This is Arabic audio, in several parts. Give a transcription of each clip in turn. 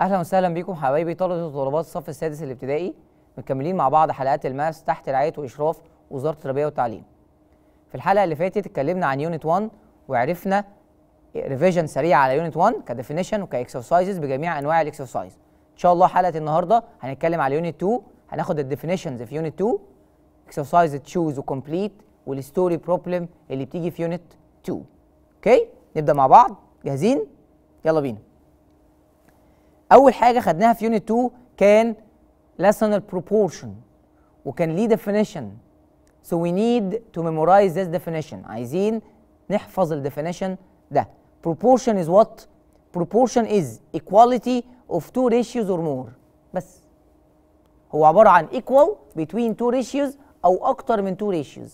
اهلا وسهلا بيكم حبايبي طلبه وطلبات الصف السادس الابتدائي مكملين مع بعض حلقات الماس تحت رعايه واشراف وزاره التربيه والتعليم في الحلقه اللي فاتت اتكلمنا عن يونت 1 وعرفنا ريفيجن سريع على يونت 1 كديفينيشن وكاكسرسايزز بجميع انواع الاكسرسايز ان شاء الله حلقه النهارده هنتكلم على يونت 2 هناخد الديفينيشنز في يونت 2 اكسرسايز تشوز وكومبليت والستوري بروبلم اللي بتيجي في يونت 2 اوكي نبدا مع بعض جاهزين يلا بينا اول حاجه خدناها في يونت 2 كان لاسونال proportion وكان ليه definition so we need to memorize this definition عايزين نحفظ definition ده proportion is what proportion is equality of two ratios or more بس هو عباره عن equal between two ratios او اكتر من two ratios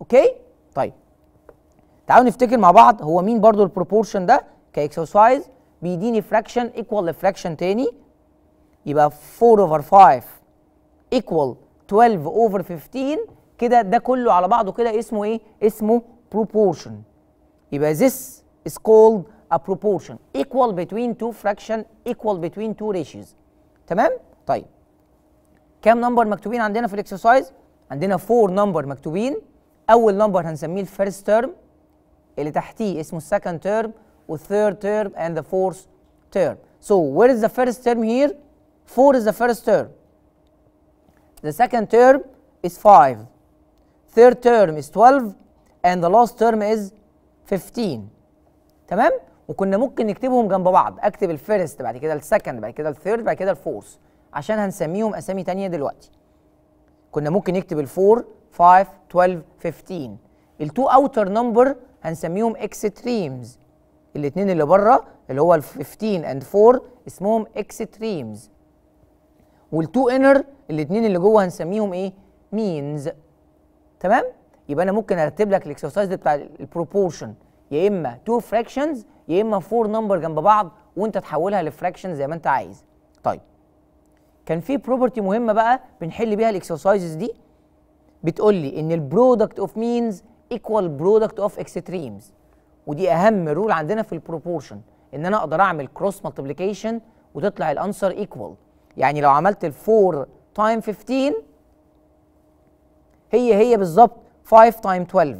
اوكي طيب تعالوا نفتكر مع بعض هو مين برضو proportion ده كاكسرسايز بيديني فراكشن ايكوال لفراكشن تاني يبقى 4 اوفر 5 ايكوال 12 اوفر 15 كده ده كله على بعضه كده اسمه ايه؟ اسمه proportion يبقى this is called a proportion equal between two fraction equal between two ratios تمام؟ طيب كام نمبر مكتوبين عندنا في الاكسرسايز؟ عندنا 4 نمبر مكتوبين اول نمبر هنسميه الفيرست تيرم اللي تحتيه اسمه السكند تيرم والثيرد term and the fourth term. So where is the first term here? 4 is the first term. The second term is 5. Third term is 12 and the last term is 15. تمام؟ وكنا ممكن نكتبهم جنب بعض، اكتب الفيرست بعد كده السكند بعد كده الثيرد بعد كده الفورث عشان هنسميهم اسامي تانية دلوقتي. كنا ممكن نكتب 4 5 12 15. 2 outer number هنسميهم extremes الاثنين اللي بره اللي هو ال 15 اند 4 اسمهم اكستريمز والتو انر الاثنين اللي جوه هنسميهم ايه مينز تمام يبقى انا ممكن ارتب لك الاكسرسايز بتاع البروبورشن يا اما تو فراكشنز يا اما فور نمبر جنب بعض وانت تحولها لفراكشن زي ما انت عايز طيب كان في بروبرتي مهمه بقى بنحل بيها الاكسرسايزز دي بتقول لي ان البرودكت اوف مينز ايكوال برودكت اوف اكستريمز ودي اهم رول عندنا في البروبورشن ان انا اقدر اعمل كروس مالتيبليكيشن وتطلع الانسر ايكوال يعني لو عملت ال 4 تايم 15 هي هي بالظبط 5 تايم 12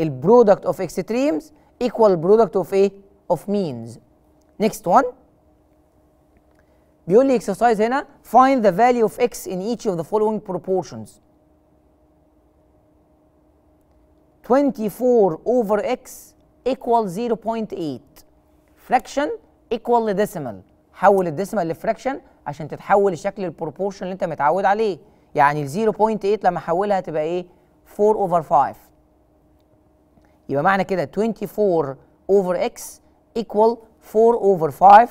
البرودكت اوف اكستريمز ايكوال برودكت اوف ايه اوف مينز نيكست وان بيقول لي اكسرسايز هنا find the value of x in each of the following proportions 24 over x equal 0.8 fraction equal لديسيمال حول الديسيمال لفراكشن عشان تتحول لشكل البروبورشن اللي انت متعود عليه يعني ال 0.8 لما احولها تبقى ايه 4 اوفر 5 يبقى معنى كده 24 اوفر اكس equal 4 اوفر 5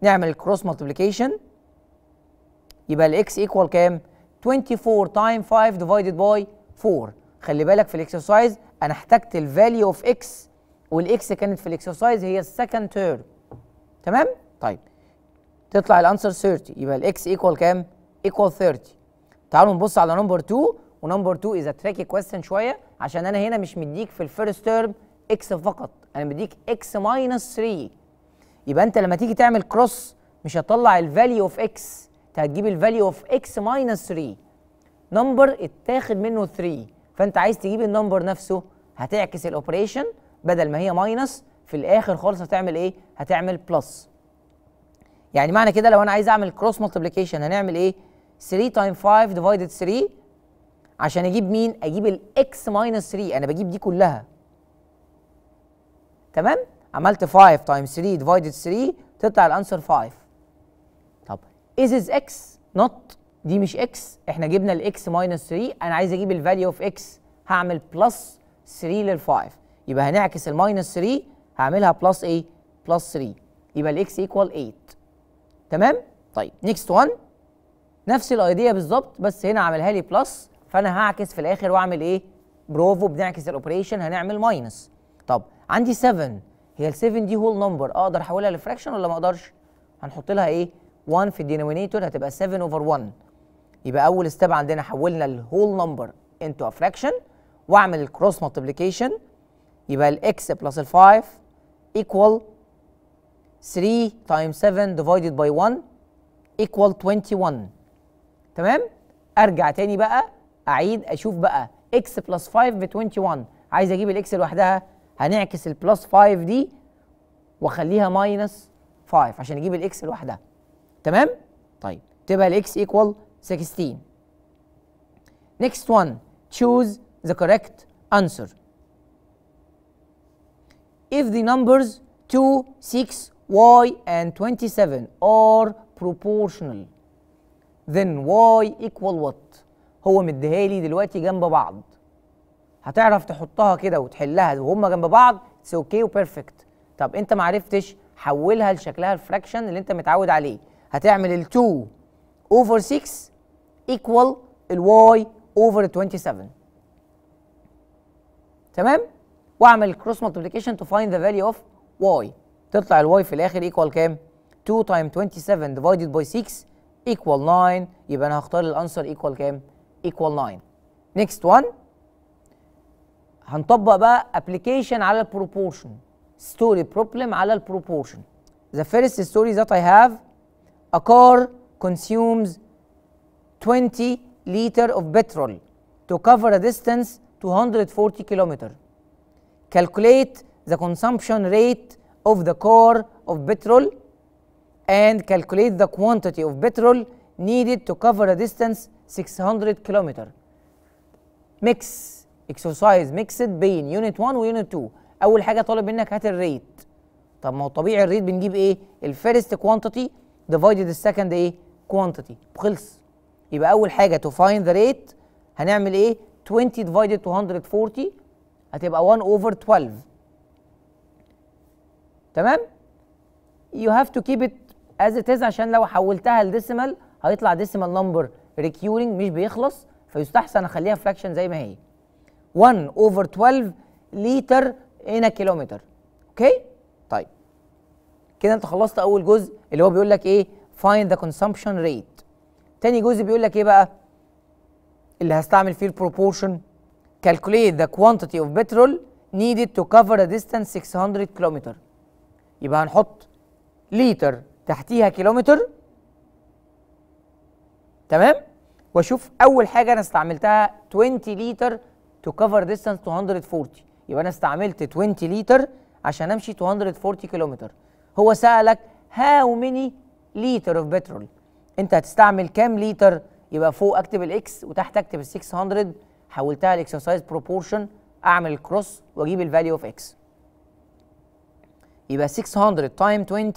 نعمل الكروس multiplication يبقى الاكس ايكوال كام 24 تايم 5 ديفايدد باي 4 خلي بالك في الاكسرسايز انا احتجت الفاليو اوف اكس والاكس كانت في الاكسرسايز هي السكند تيرم تمام طيب تطلع الانسر 30 يبقى الاكس ايكوال كام ايكوال 30 تعالوا نبص على نمبر 2 ونمبر 2 از تريكي كويستشن شويه عشان انا هنا مش مديك في الفيرست تيرم اكس فقط انا مديك اكس ماينس 3 يبقى انت لما تيجي تعمل كروس مش هتطلع الفاليو اوف اكس انت هتجيب الفاليو اوف اكس ماينس 3 نمبر اتاخد منه 3 فانت عايز تجيب النمبر نفسه هتعكس الاوبريشن بدل ما هي ماينس في الاخر خالص هتعمل ايه هتعمل بلس يعني معنى كده لو انا عايز اعمل كروس ملتبليكيشن هنعمل ايه 3 تايم 5 ديفايدد 3 عشان اجيب مين اجيب الاكس ماينس 3 انا بجيب دي كلها تمام عملت 5 تايم 3 ديفايدد 3 تطلع الانسر 5 طب از از اكس نوت دي مش اكس احنا جبنا الاكس ماينس 3 انا عايز اجيب الفاليو اوف اكس هعمل بلس 3 لل 5 يبقى هنعكس الماينس 3 هعملها بلس ايه؟ بلس 3 يبقى الاكس ايكوال 8 تمام؟ طيب نيكست 1 نفس الايديا بالظبط بس هنا عملها لي بلس فانا هعكس في الاخر واعمل ايه؟ برافو بنعكس الاوبريشن هنعمل ماينس طب عندي 7 هي ال 7 دي هول نمبر اقدر احولها لفراكشن ولا ما اقدرش؟ هنحط لها ايه؟ 1 في الدينومينيتور هتبقى 7 اوفر 1 يبقى اول ستيب عندنا حولنا الهول نمبر انتو افراكشن واعمل الكروس مالتيبليكيشن يبقى الاكس بلس ال 5 ايكوال 3 تايم 7 ديفايدد باي 1 ايكوال 21 تمام ارجع تاني بقى اعيد اشوف بقى اكس بلس 5 ب 21 عايز اجيب الاكس لوحدها هنعكس البلس 5 دي واخليها ماينس 5 عشان اجيب الاكس لوحدها تمام طيب تبقى الاكس ايكوال 16 next one choose the correct answer. If the numbers 2, 6, y and 27 are proportional then y equal what؟ هو مديها لي دلوقتي جنب بعض هتعرف تحطها كده وتحلها وهم جنب بعض اتس اوكي وبيرفكت طب انت ما عرفتش حولها لشكلها الفراكشن اللي انت متعود عليه هتعمل ال 2 over 6 equal ال y over 27 تمام واعمل كروس مالتيبيكيشن تو فايند ذا فاليو اوف واي تطلع الواي في الاخر ايكوال كام 2 تايم 27 ديفايدد باي 6 ايكوال 9 يبقى انا هختار الانسر ايكوال كام ايكوال 9 نيكست 1 هنطبق بقى ابلكيشن على البروبورشن ستوري بروبلم على البروبورشن the first story that I have a car consumes 20 لتر of petrol to cover a distance 240 كيلومتر Calculate the consumption rate of the car of petrol and calculate the quantity of petrol needed to cover a distance 600 kilometer. Mix exercise mixed بين unit 1 unit 2 اول حاجه طالب منك هات الريت طب ما هو طبيعي الريت بنجيب ايه الفيرست كوانتيتي ديفايدد السكند ايه كوانتيتي وخلص يبقى اول حاجه تو فايند ذا ريت هنعمل ايه 20 divided to 140 هتبقى 1 over 12 تمام you have to keep it as it is عشان لو حولتها لديسيمال هيطلع ديسيمال نمبر ريكيورنج مش بيخلص فيستحسن اخليها فراكشن زي ما هي 1 over 12 لتر a كيلومتر اوكي طيب كده انت خلصت اول جزء اللي هو بيقول لك ايه find the consumption rate تاني جزء بيقول لك ايه بقى اللي هستعمل فيه البروبورشن calculate the quantity of petrol needed to cover a distance 600 كيلومتر يبقى هنحط لتر تحتيها كيلومتر تمام واشوف اول حاجه انا استعملتها 20 لتر to cover distance 240 يبقى انا استعملت 20 لتر عشان امشي 240 كيلومتر هو سالك هاو ميني لتر اوف بترول انت هتستعمل كام لتر يبقى فوق اكتب الاكس وتحت اكتب ال 600 حولتها لاكسرسايز بروبورشن اعمل الكروس واجيب الفاليو اوف اكس يبقى 600 تايم 20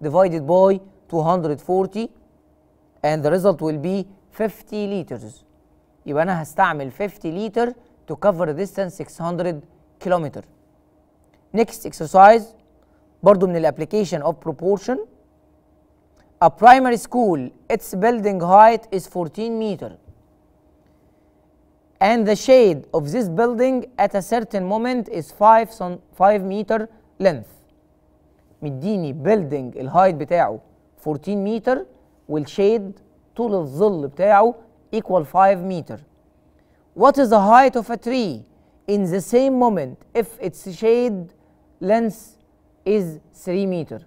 ديفايدد باي 240 and the result will be 50 liters يبقى انا هستعمل 50 liter to cover a distance 600 كيلومتر next exercise برضو من الابلكيشن اوف بروبورشن A primary school, its building height is 14 meter. And the shade of this building at a certain moment is 5, sun, 5 meter length. مديني building الهايت بتاعه 14 متر والشيد طول الظل بتاعه equal 5 متر. What is the height of a tree in the same moment if its shade length is 3 متر؟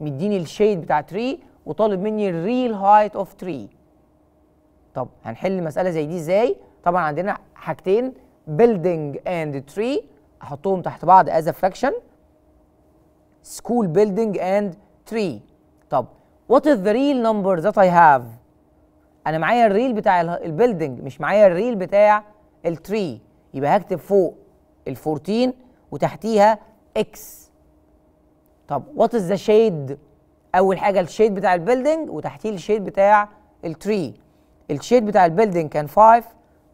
مديني الشيد بتاع tree وطالب مني الريل هايت اوف تري طب هنحل مساله زي دي ازاي طبعا عندنا حاجتين بيلدينج اند تري احطهم تحت بعض از ا فراكشن سكول بيلدينج اند تري طب وات از ذا ريل نمبر ذات اي هاف انا معايا الريل بتاع البيلدينج مش معايا الريل بتاع التري يبقى هكتب فوق ال 14 وتحتيها اكس طب وات از ذا شيد اول حاجه الشيد بتاع البيلدنج وتحتيه الشيد بتاع التري الشيد بتاع البيلدنج كان 5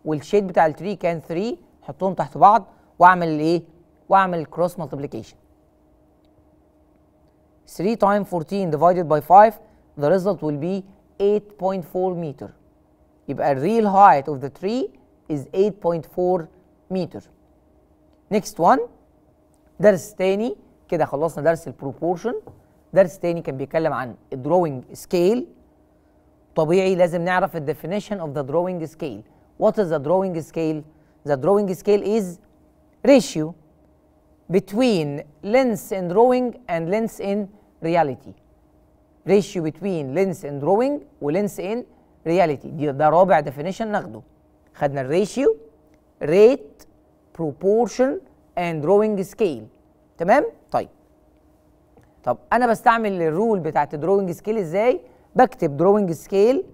والشيد بتاع التري كان 3 حطهم تحت بعض واعمل الايه واعمل كروس مالتيبليكيشن 3 تايم 14 divided by 5 the result will be 8.4 متر يبقى الريل real height of the tree is 8.4 متر نيكست وان درس تاني كده خلصنا درس البروبورشن درس تاني كان بيتكلم عن الدروينج سكيل طبيعي لازم نعرف الديفينيشن اوف ذا دروينج سكيل وات از ذا دروينج سكيل ذا دروينج سكيل از ratio between lens in drawing and lens in reality ratio between lens in drawing و lens in reality دي ده رابع definition ناخده خدنا ratio rate proportion and drawing scale تمام طيب طب انا بستعمل الرول بتاعت دروينج سكيل ازاي بكتب دروينج سكيل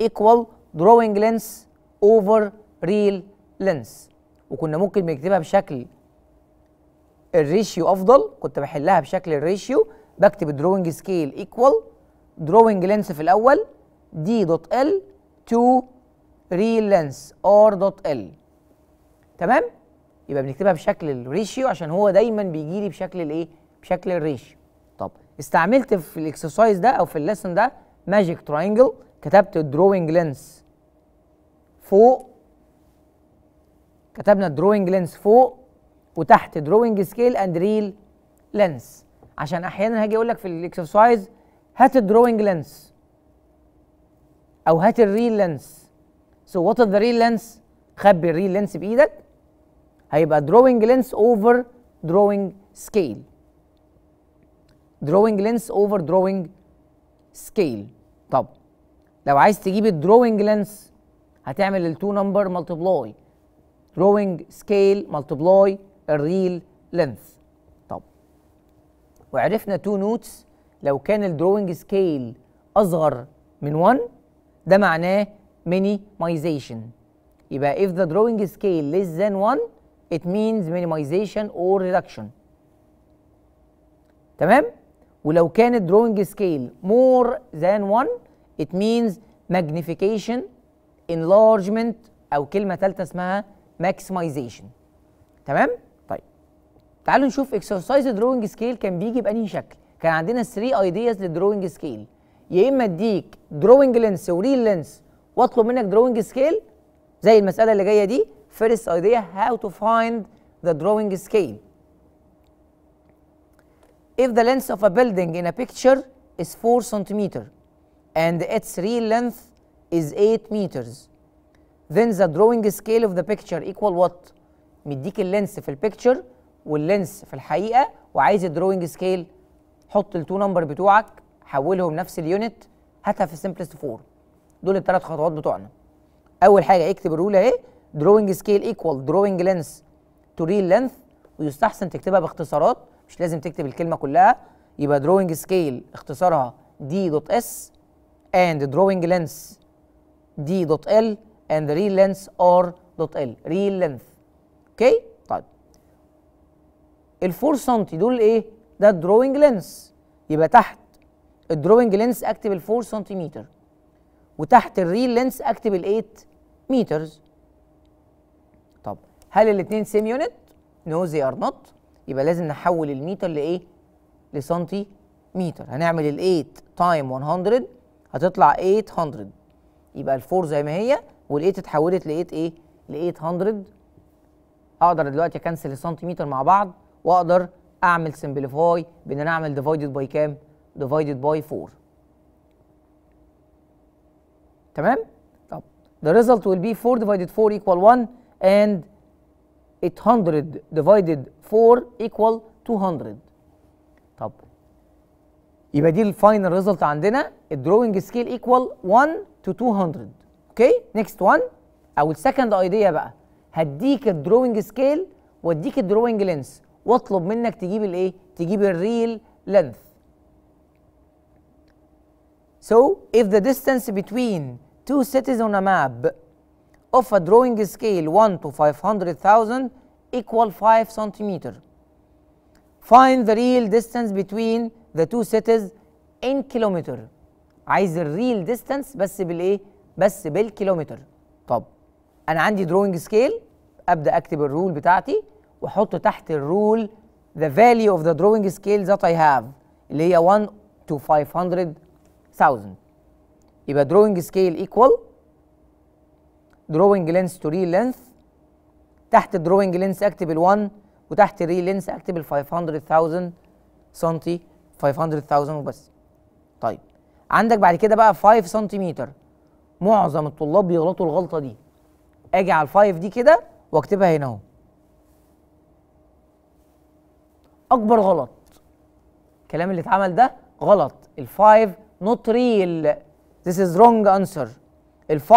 ايكوال دروينج لينس اوفر ريل لينس وكنا ممكن بنكتبها بشكل الريشيو افضل كنت بحلها بشكل الريشيو بكتب دروينج سكيل ايكوال دروينج لينس في الاول دي دوت ال تو ريل لينس ار دوت ال تمام يبقى بنكتبها بشكل الريشيو عشان هو دايما بيجي لي بشكل الايه بشكل الريشيو استعملت في الاكسرسايز ده او في الليسن ده ماجيك تراينجل كتبت دروينج لينس فوق كتبنا دروينج لينس فوق وتحت دروينج سكيل اند ريل لينس عشان احيانا هاجي اقول لك في الاكسرسايز هات الدروينج لينس او هات الريل لينس سو وات ذا ريل لينس خبي الريل لينس بايدك هيبقى دروينج لينس اوفر دروينج سكيل drawing لينس over drawing scale طب لو عايز تجيب الدروينج لينس هتعمل التو نمبر ملتبلاي دروينج سكيل ملتبلاي الريل لينس طب وعرفنا تو نوتس لو كان الدروينج سكيل اصغر من 1 ده معناه مينيمايزيشن يبقى if the drawing scale less than 1 it means minimization or reduction تمام؟ ولو كان الدروينج سكيل مور ذان one it means magnification enlargement او كلمه ثالثه اسمها maximization تمام طيب تعالوا نشوف اكسرسايز الدروينج سكيل كان بيجي بانهي شكل كان عندنا 3 ايدياز للدروينج سكيل يا اما اديك دروينج لينس وريل لينس واطلب منك دروينج سكيل زي المساله اللي جايه دي فيرست ايديا هاو تو فايند ذا دروينج سكيل if the length of a building in a picture is 4 cm and its real length is 8 meters then the drawing scale of the picture equal what مديك اللينس في البيكتشر واللينس في الحقيقه وعايز الدروينج سكيل حط التو نمبر بتوعك حولهم نفس اليونت هاتها في سمبلست فور دول الثلاث خطوات بتوعنا اول حاجه اكتب الرول اهي دروينج سكيل ايكوال دروينج length تو ريل لينث ويستحسن تكتبها باختصارات مش لازم تكتب الكلمه كلها يبقى drawing سكيل اختصارها دي دوت اس and drawing length دي دوت ال and real length ار دوت ال real length اوكي طيب ال 4 سم دول ايه ده drawing لينس يبقى تحت الدروينج لينس اكتب ال 4 سنتيمتر وتحت الريل لينس اكتب ال 8 مترز طب هل الاثنين سيم يونت؟ نو زي ار نوت يبقى لازم نحول الميتر لايه لسنتي متر هنعمل ال 8 تايم 100 هتطلع 800 يبقى 4 زي ما هي وال 8 اتحولت ل 8 ايه ل 800 اقدر دلوقتي اكنسل السنتيمتر مع بعض واقدر اعمل سمبليفاي بان انا اعمل ديفايدد باي كام ديفايدد باي 4 تمام طب the result will be 4 divided 4 equal 1 and 800 divided 4 equal 200 طب يبقى دي الفاينل ريزلت عندنا الدروينج سكيل ايكوال 1 تو 200 اوكي نيكست 1 او السكند ايديا بقى هديك الدروينج سكيل واديك الدروينج لينس واطلب منك تجيب الايه تجيب الريل لينث So if the distance between two cities on a map of a drawing scale 1 to 500,000 equal 5 centimeter. Find the real distance between the two cities in kilometer. عايز الريل ديستانس بس بالايه؟ بس بالكيلومتر. طب انا عندي drawing scale. ابدا اكتب الرول بتاعتي واحط تحت الرول the value of the drawing scale that I have اللي هي 1 to 500,000 يبقى drawing scale equal دروينج لينس تو ريل لينث تحت الدروينج لينس اكتب ال1 وتحت الريل لينس اكتب ال 500000 سنتي 500000 وبس طيب عندك بعد كده بقى 5 سنتيمتر معظم الطلاب بيغلطوا الغلطه دي اجي على ال5 دي كده واكتبها هنا اهو اكبر غلط الكلام اللي اتعمل ده غلط ال5 نوت ريل this is wrong answer ال5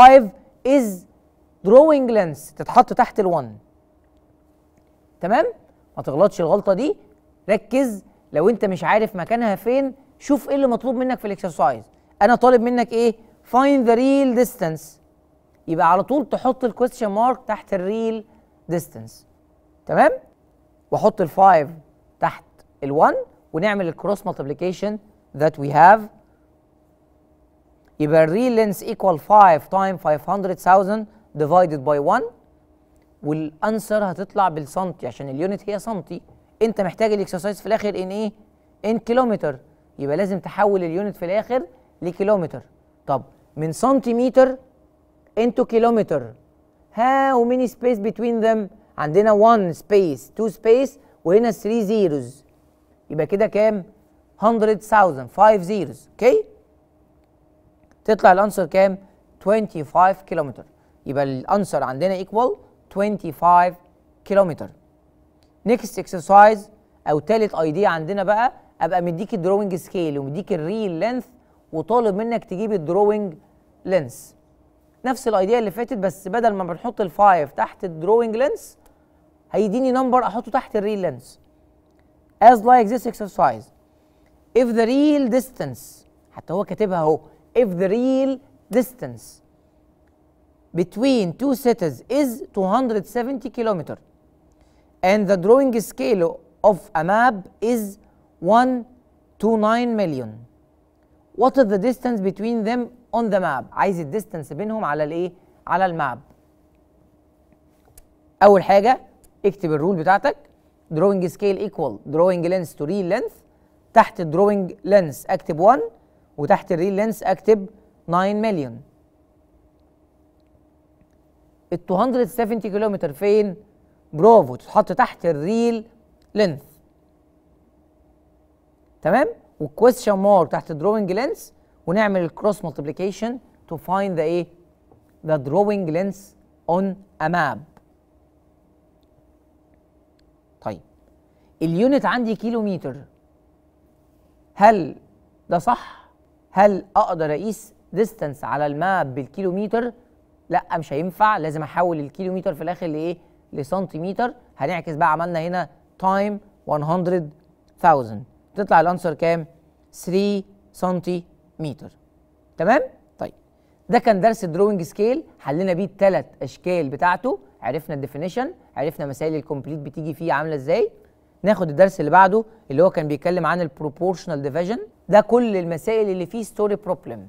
is دروينج لينس تتحط تحت ال1 تمام ما تغلطش الغلطه دي ركز لو انت مش عارف مكانها فين شوف ايه اللي مطلوب منك في الاكسرسايز انا طالب منك ايه فايند ذا ريل ديستانس يبقى على طول تحط الكويستشن مارك تحت الريل ديستانس تمام واحط ال5 تحت ال1 ونعمل الكروس مالتيبليكيشن ذات وي هاف يبقى الريل لينس ايكوال 5 تايم 500000 ديفايدد باي 1 والانسر هتطلع بالسنتي عشان اليونت هي سنتي انت محتاج الاكسرسايز في الاخر ان ايه ان كيلومتر يبقى لازم تحول اليونت في الاخر لكيلومتر طب من سنتيمتر انتو كيلومتر هاو ميني سبيس بتوين ذم عندنا 1 سبيس 2 سبيس وهنا 3 زيروز يبقى كده كام 100000 5 زيروز اوكي تطلع الانسر كام 25 كيلومتر يبقى الانسر عندنا ايكوال 25 كيلومتر نيكست اكسرسايز او تالت ايديا عندنا بقى ابقى مديك الدروينج سكيل ومديك الريل لينث وطالب منك تجيب الدروينج لينث نفس الايديا اللي فاتت بس بدل ما بنحط الفايف تحت الدروينج لينث هيديني نمبر احطه تحت الريل لينث as like this exercise if the real distance حتى هو كاتبها اهو if the real distance between two cities is 270 kilometers, and the drawing scale of a map is 129 million what is the distance between them on the map عايز الديستانس بينهم على الايه على الماب اول حاجة اكتب الرول بتاعتك drawing scale equal drawing length to real length تحت drawing length اكتب 1 وتحت real length اكتب 9 مليون ال 270 كيلومتر فين برافو تتحط تحت الريل لينث تمام والكويستشن مارك تحت الدروينج لينث ونعمل الكروس مالتيبليكيشن تو فايند ذا ايه ذا دروينج لينث اون ا ماب طيب اليونت عندي كيلو متر هل ده صح هل اقدر اقيس ديستانس على الماب بالكيلومتر لا مش هينفع لازم احول الكيلومتر في الاخر لايه لسنتيمتر هنعكس بقى عملنا هنا تايم 100000 تطلع الانسر كام 3 سنتيمتر تمام طيب ده كان درس الدروينج سكيل حلينا بيه الثلاث اشكال بتاعته عرفنا الديفينيشن عرفنا مسائل الكومبليت بتيجي فيه عامله ازاي ناخد الدرس اللي بعده اللي هو كان بيتكلم عن البروبورشنال ديفيجن ده كل المسائل اللي فيه ستوري بروبلم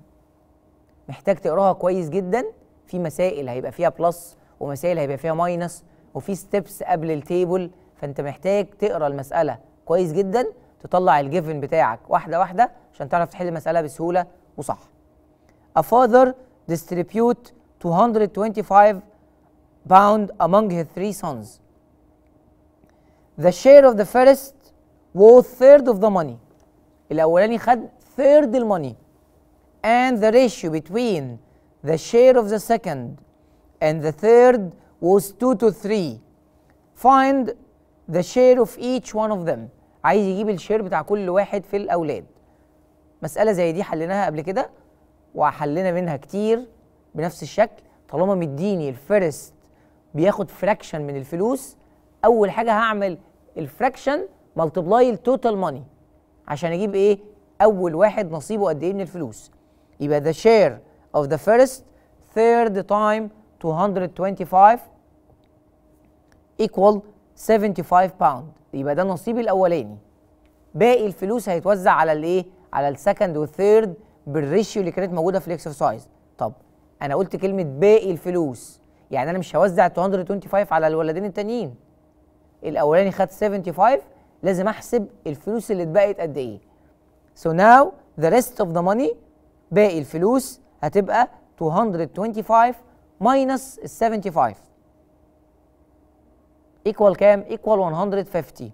محتاج تقراها كويس جدا في مسائل هيبقى فيها بلس ومسائل هيبقى فيها ماينس وفي ستيبس قبل التيبل فانت محتاج تقرا المساله كويس جدا تطلع الجيفن بتاعك واحده واحده عشان تعرف تحل المساله بسهوله وصح. A father distribute 225 pound among his three sons. The share of the first was third of the money. الأولاني خد third money. and the ratio between The share of the second and the third was two to three find the share of each one of them عايز يجيب الشير بتاع كل واحد في الأولاد مسألة زي دي حليناها قبل كده وحلينا منها كتير بنفس الشكل طالما مديني الفيرست بياخد فراكشن من الفلوس أول حاجة هعمل الفراكشن ملتبلاي التوتال ماني عشان اجيب ايه اول واحد نصيبه قد ايه من الفلوس يبقى ذا شير of the first third time 225 equal 75 pound يبقى ده النصيب الاولاني باقي الفلوس هيتوزع على الايه على السكند والثيرد بالريشيو اللي كانت موجوده في الاكسرسايز طب انا قلت كلمه باقي الفلوس يعني انا مش هوزع 225 على الولدين التانيين الاولاني خد 75 لازم احسب الفلوس اللي اتبقت قد ايه so now the rest of the money باقي الفلوس هتبقى 225 ماينس 75 ايكوال كام؟ ايكوال 150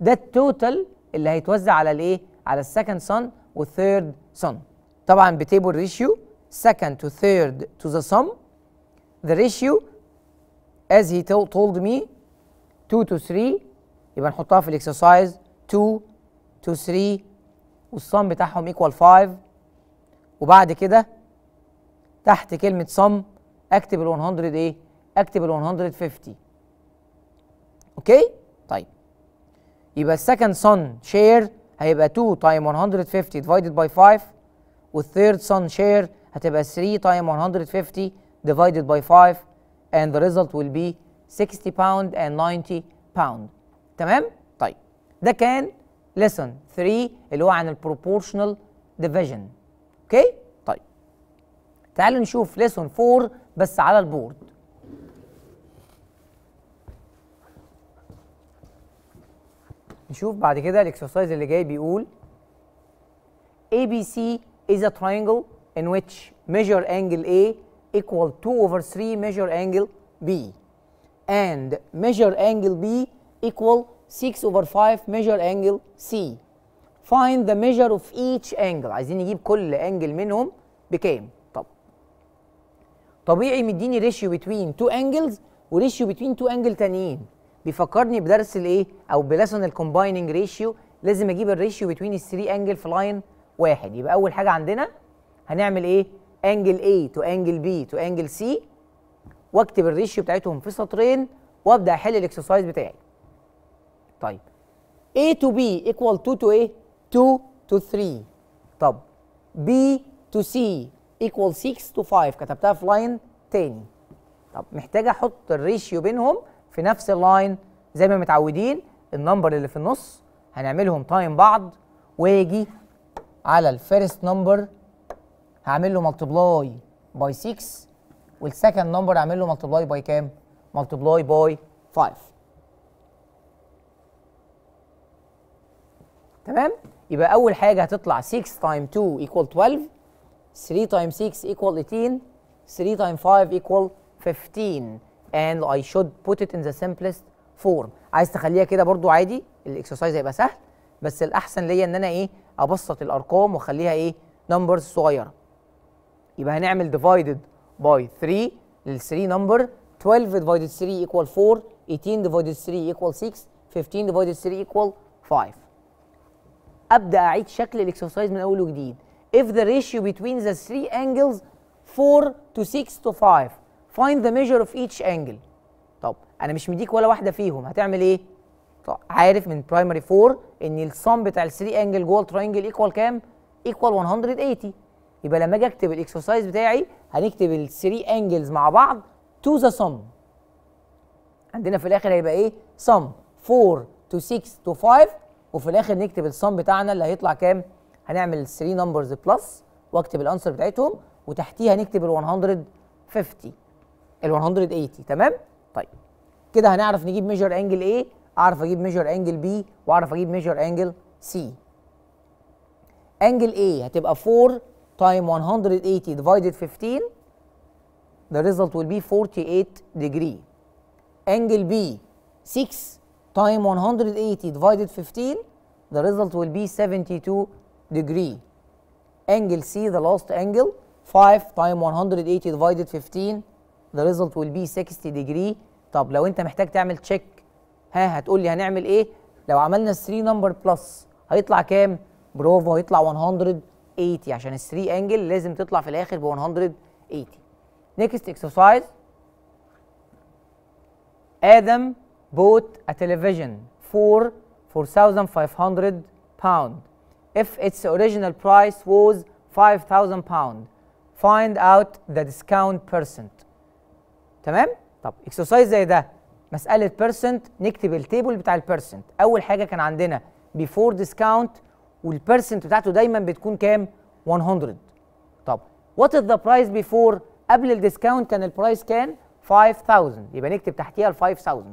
ده التوتال اللي هيتوزع على الايه؟ على السكند سن والثيرد سن طبعا بتيبل ريشيو second to third to the sum the ratio as he told me 2 to 3 يبقى نحطها في الاكسرسايز 2 to 3 والصم بتاعهم equal 5 وبعد كده تحت كلمه سم اكتب ال 100 ايه اكتب ال 150 اوكي طيب يبقى السكند سن شير هيبقى 2 تايم 150 ديفايدد باي 5 والثيرد سن شير هتبقى 3 تايم 150 ديفايدد باي 5 and the result will be 60 pound and 90 pound تمام طيب ده كان lesson 3 اللي هو عن البروبورشنال ديفيجن اوكي okay? تعالوا نشوف ليسون 4 بس على البورد نشوف بعد كده الاكسرسايز اللي جاي بيقول ABC is a triangle in which measure angle A equal 2 over 3 measure angle B and measure angle B equal 6 over 5 measure angle C find the measure of each angle عايزين نجيب كل angle منهم بكام طبيعي مديني ريشيو بتوين تو انجلز وريشيو بتوين تو انجل تانيين بيفكرني بدرس الايه او بلسن الكومبايننج ريشيو لازم اجيب الريشيو بتوين الثري انجل في لاين واحد يبقى اول حاجه عندنا هنعمل ايه انجل A تو انجل B تو انجل C واكتب الريشيو بتاعتهم في سطرين وابدا احل الاكسرسايز بتاعي طيب A to B equal 2 to A 2 to 3 طب B to C equal 6 to 5 كتبتها في لاين تاني طب محتاج احط الريشيو بينهم في نفس اللاين زي ما متعودين النمبر اللي في النص هنعملهم تايم بعض واجي على الفيرست نمبر هعمل له ملتبلاي باي 6 والسكند نمبر هعمل له ملتبلاي باي كام؟ ملتبلاي باي 5 تمام؟ يبقى اول حاجه هتطلع 6 تايم 2 ايكوال 12 3 times 6 equal 18 3 times 5 equal 15 and I should put it in the simplest form عايز تخليها كده برضو عادي الاكسرسايز هيبقى سهل بس الاحسن ليا ان انا ايه ابسط الارقام واخليها ايه نمبرز صغيره يبقى هنعمل divided by 3 لل 3 نمبر 12 divided 3 equal 4 18 divided 3 equal 6 15 divided 3 equal 5 ابدا اعيد شكل الاكسرسايز من اول وجديد if the ratio between the three angles 4 to 6 to 5 find the measure of each angle طب انا مش مديك ولا واحده فيهم هتعمل ايه طب عارف من برايمري 4 ان الصم بتاع ال 3 انجل جوه الترينجل ايكوال كام ايكوال 180 يبقى لما اجي اكتب الاكسرسايز بتاعي هنكتب ال 3 انجلز مع بعض تو ذا صم عندنا في الاخر هيبقى ايه صم 4 to 6 to 5 وفي الاخر نكتب الصم بتاعنا اللي هيطلع كام هنعمل 3 نمبرز بلس واكتب الانسر بتاعتهم وتحتيها نكتب ال 150 ال 180 تمام طيب كده هنعرف نجيب ميجر انجل ايه اعرف اجيب ميجر انجل بي واعرف اجيب ميجر انجل سي انجل ايه هتبقى 4 تايم 180 ديفايدد 15 the result will be 48 degree انجل B 6 تايم 180 ديفايدد 15 the result will be 72 degree. Angle C, the last angle, 5 times 180 divided 15 the result will be 60 degree طب لو انت محتاج تعمل تشيك ها هتقول لي هنعمل ايه لو عملنا 3 نمبر بلس هيطلع كام برافو هيطلع 180 عشان ال 3 انجل لازم تطلع في الاخر ب 180 next exercise ادم bought a television for 4500 باوند if its original price was 5000 pound find out the discount percent تمام طب اكسرسايز زي ده مساله percent نكتب التيبل بتاع البيرسنت اول حاجه كان عندنا before discount والبيرسنت بتاعته دايما بتكون كام 100 طب what is the price before قبل الديسكاونت كان البرايس كان 5000 يبقى نكتب تحتيها ال 5000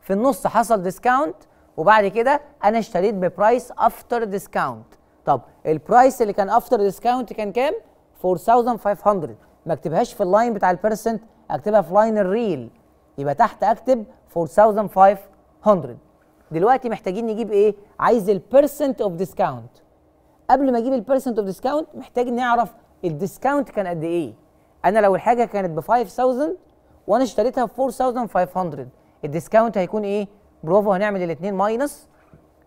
في النص حصل ديسكاونت وبعد كده انا اشتريت ببرايس افتر ديسكاونت طب البرايس اللي كان افتر ديسكاونت كان كام 4500 ما اكتبهاش في اللاين بتاع البيرسنت اكتبها في لاين الريل يبقى تحت اكتب 4500 دلوقتي محتاجين نجيب ايه عايز البيرسنت اوف ديسكاونت قبل ما اجيب البيرسنت اوف ديسكاونت محتاج نعرف الديسكاونت كان قد ايه انا لو الحاجه كانت ب 5000 وانا اشتريتها ب 4500 الديسكاونت هيكون ايه برافو هنعمل الاثنين ماينس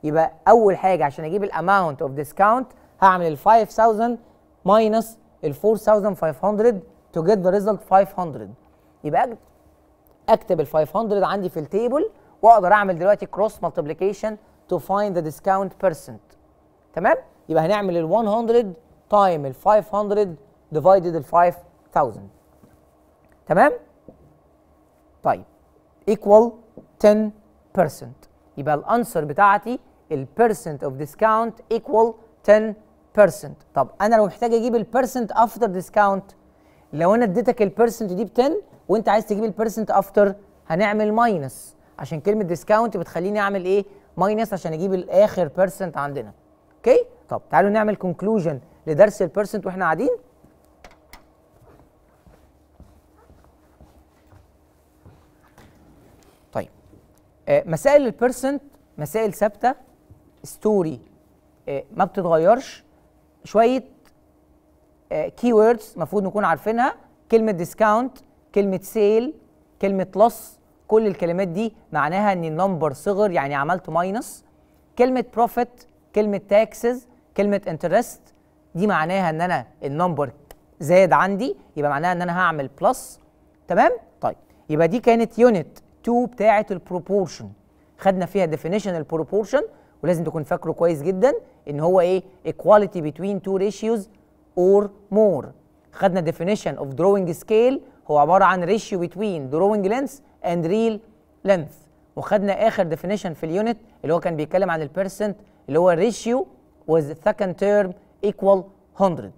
يبقى اول حاجه عشان اجيب الاماونت اوف ديسكاونت هعمل ال 5000 ماينس ال 4500 تو جيت ذا ريزلت 500 يبقى اكتب ال 500 عندي في التيبل واقدر اعمل دلوقتي كروس مالتيبيكيشن تو فايند ذا ديسكاونت بيرسنت تمام يبقى هنعمل ال 100 تايم ال 500 ديفايدد ال 5000 تمام طيب equal 10 يبقى الانسر بتاعتي البيرسنت اوف ديسكاونت ايكوال 10% طب انا لو محتاج اجيب البيرسنت افتر ديسكاونت لو انا اديتك البيرسنت دي ب 10 وانت عايز تجيب البيرسنت افتر هنعمل ماينس عشان كلمه ديسكاونت بتخليني اعمل ايه ماينس عشان اجيب الاخر بيرسنت عندنا اوكي طب تعالوا نعمل كونكلوجن لدرس البيرسنت واحنا قاعدين آه، مسائل البيرسنت مسائل ثابته ستوري آه، ما بتتغيرش شويه كي ووردز المفروض نكون عارفينها كلمه ديسكاونت كلمه سيل كلمه لص كل الكلمات دي معناها ان النمبر صغر يعني عملت ماينس كلمه بروفيت كلمه تاكسز كلمه انترست دي معناها ان انا النمبر زاد عندي يبقى معناها ان انا هعمل بلس تمام طيب يبقى دي كانت يونت 2 بتاعه البروبورشن خدنا فيها ديفينيشن البروبورشن ولازم تكون فاكره كويس جدا ان هو ايه ايكواليتي بتوين تو ريشيوز اور مور خدنا ديفينيشن اوف دروينج سكيل هو عباره عن ريشيو بتوين دروينج لينث اند ريل لينث وخدنا اخر ديفينيشن في اليونت اللي هو كان بيتكلم عن البيرسنت اللي هو ريشيو وذ ثكند تيرم ايكوال 100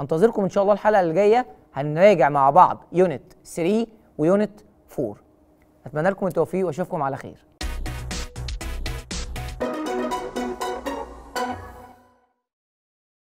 هنتظركم ان شاء الله الحلقه اللي جايه هنراجع مع بعض يونت 3 ويونت 4 اتمنى لكم التوفيق واشوفكم على خير